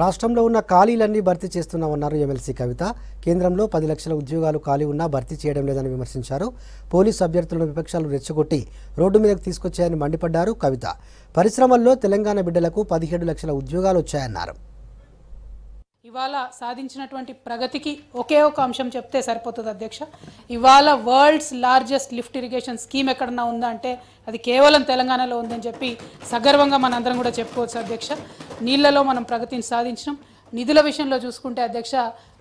రాష్ట్రంలో ఉన్న ఖాళీలన్నీ భర్తీ చేస్తున్నామన్నారు ఎమ్మెల్సీ కవిత కేంద్రంలో పది లక్షల ఉద్యోగాలు ఖాళీ ఉన్నా భర్తీ చేయడం లేదని విమర్శించారు పోలీసు అభ్యర్థులను విపక్షాలు రెచ్చగొట్టి రోడ్డు మీదకు తీసుకొచ్చాయని మండిపడ్డారు కవిత పరిశ్రమల్లో తెలంగాణ బిడ్డలకు పదిహేడు లక్షల ఉద్యోగాలు వచ్చాయన్నారు ఇవాళ సాధించినటువంటి ప్రగతికి ఒకే ఒక అంశం చెప్తే సరిపోతుంది అధ్యక్ష ఇవాళ world's largest lift irrigation scheme ఎక్కడన్నా ఉందా అంటే అది కేవలం తెలంగాణలో ఉందని చెప్పి సగర్వంగా మనందరం కూడా చెప్పుకోవచ్చు అధ్యక్ష నీళ్లలో మనం ప్రగతిని సాధించినాం నిధుల విషయంలో చూసుకుంటే అధ్యక్ష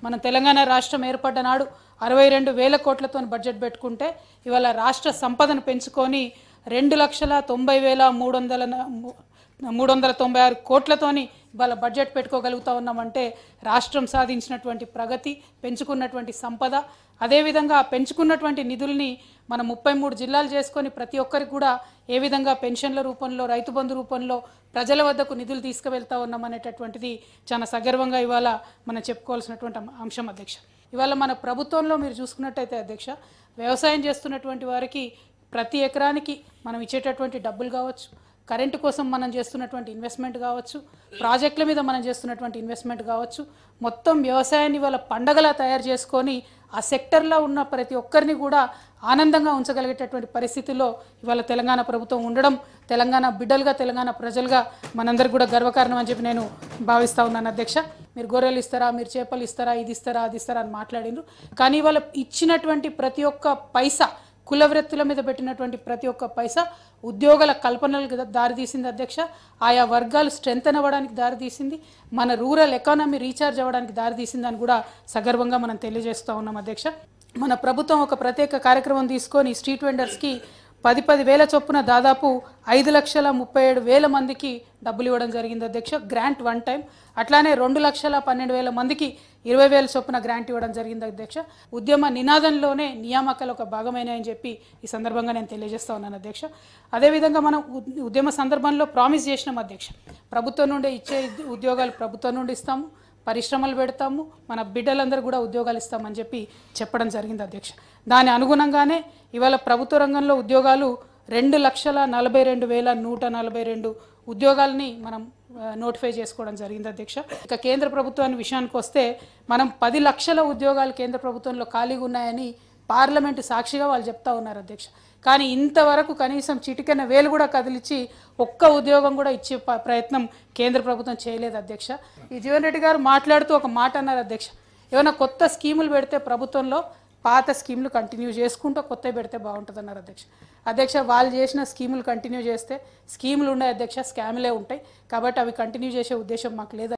మన తెలంగాణ రాష్ట్రం ఏర్పడ్డ నాడు అరవై రెండు వేల కోట్లతో బడ్జెట్ పెట్టుకుంటే ఇవాళ రాష్ట్ర సంపదను పెంచుకొని రెండు లక్షల తొంభై వేల మూడు వందల మూడు వందల తొంభై ఆరు కోట్లతోని ఇవాళ బడ్జెట్ పెట్టుకోగలుగుతా ఉన్నామంటే రాష్ట్రం సాధించినటువంటి ప్రగతి పెంచుకున్నటువంటి సంపద అదేవిధంగా పెంచుకున్నటువంటి నిధుల్ని మనం ముప్పై మూడు జిల్లాలు చేసుకొని ప్రతి ఒక్కరికి కూడా ఏ విధంగా పెన్షన్ల రూపంలో రైతు బంధు రూపంలో ప్రజల వద్దకు నిధులు తీసుకువెళ్తా ఉన్నాం అనేటటువంటిది చాలా సగర్వంగా ఇవాళ మనం చెప్పుకోవాల్సినటువంటి అంశం అధ్యక్ష ఇవాళ మన ప్రభుత్వంలో మీరు చూసుకున్నట్టయితే అధ్యక్ష వ్యవసాయం చేస్తున్నటువంటి వారికి ప్రతి ఎకరానికి మనం ఇచ్చేటటువంటి డబ్బులు కావచ్చు కరెంటు కోసం మనం చేస్తున్నటువంటి ఇన్వెస్ట్మెంట్ కావచ్చు ప్రాజెక్టుల మీద మనం చేస్తున్నటువంటి ఇన్వెస్ట్మెంట్ కావచ్చు మొత్తం వ్యవసాయాన్ని వాళ్ళ పండగలా తయారు చేసుకొని ఆ సెక్టర్లో ఉన్న ప్రతి ఒక్కరిని కూడా ఆనందంగా ఉంచగలిగేటటువంటి పరిస్థితుల్లో ఇవాళ తెలంగాణ ప్రభుత్వం ఉండడం తెలంగాణ బిడ్డలుగా తెలంగాణ ప్రజలుగా మనందరికి కూడా గర్వకారణం అని చెప్పి నేను భావిస్తూ ఉన్నాను అధ్యక్ష మీరు గొర్రెలు ఇస్తారా మీరు చేపలు ఇస్తారా ఇది ఇస్తారా అది ఇస్తారా అని మాట్లాడిండ్రు కానీ ఇవాళ ఇచ్చినటువంటి ప్రతి ఒక్క పైసా కులవృత్తుల మీద పెట్టినటువంటి ప్రతి ఒక్క పైసా ఉద్యోగాల కల్పనలకు దారితీసింది అధ్యక్ష ఆయా వర్గాలు స్ట్రెంగ్త్ అవ్వడానికి దారితీసింది మన రూరల్ ఎకానమీ రీఛార్జ్ అవ్వడానికి దారితీసింది అని కూడా సగర్వంగా మనం తెలియజేస్తూ ఉన్నాం అధ్యక్ష మన ప్రభుత్వం ఒక ప్రత్యేక కార్యక్రమం తీసుకొని స్ట్రీట్ వెండర్స్కి పది పది వేల చొప్పున దాదాపు ఐదు లక్షల ముప్పై ఏడు వేల మందికి డబ్బులు ఇవ్వడం జరిగింది అధ్యక్ష గ్రాంట్ వన్ టైం అట్లానే రెండు లక్షల పన్నెండు వేల మందికి ఇరవై వేల చొప్పున గ్రాంట్ ఇవ్వడం జరిగింది అధ్యక్ష ఉద్యమ నినాదంలోనే నియామకాలు ఒక భాగమైనాయని చెప్పి ఈ సందర్భంగా నేను తెలియజేస్తా ఉన్నాను అధ్యక్ష అదేవిధంగా మనం ఉద్యమ సందర్భంలో ప్రామిస్ చేసినాం అధ్యక్ష ప్రభుత్వం నుండి ఇచ్చే ఉద్యోగాలు ప్రభుత్వం నుండి ఇస్తాము పరిశ్రమలు పెడతాము మన బిడ్డలందరూ కూడా ఉద్యోగాలు ఇస్తామని చెప్పి చెప్పడం జరిగింది అధ్యక్ష దాని అనుగుణంగానే ఇవాళ ప్రభుత్వ రంగంలో ఉద్యోగాలు రెండు లక్షల నలభై రెండు వేల నూట నలభై రెండు ఉద్యోగాలని మనం నోటిఫై చేసుకోవడం జరిగింది అధ్యక్ష ఇక కేంద్ర ప్రభుత్వాన్ని విషయానికి వస్తే మనం పది లక్షల ఉద్యోగాలు కేంద్ర ప్రభుత్వంలో ఖాళీగా ఉన్నాయని పార్లమెంటు సాక్షిగా వాళ్ళు చెప్తా ఉన్నారు అధ్యక్ష కానీ ఇంతవరకు కనీసం చిటికన వేలు కూడా కదిలిచ్చి ఒక్క ఉద్యోగం కూడా ఇచ్చే ప్రయత్నం కేంద్ర ప్రభుత్వం చేయలేదు అధ్యక్ష ఈ జీవన్ రెడ్డి గారు మాట్లాడుతూ ఒక మాట అన్నారు అధ్యక్ష ఏమైనా కొత్త స్కీములు పెడితే ప్రభుత్వంలో పాత స్కీములు కంటిన్యూ చేసుకుంటూ కొత్తవి పెడితే బాగుంటుంది అన్నారు అధ్యక్ష అధ్యక్ష వాళ్ళు చేసిన స్కీములు కంటిన్యూ చేస్తే స్కీములు ఉన్నాయి అధ్యక్ష స్కాములే ఉంటాయి కాబట్టి అవి కంటిన్యూ చేసే ఉద్దేశం మాకు లేదు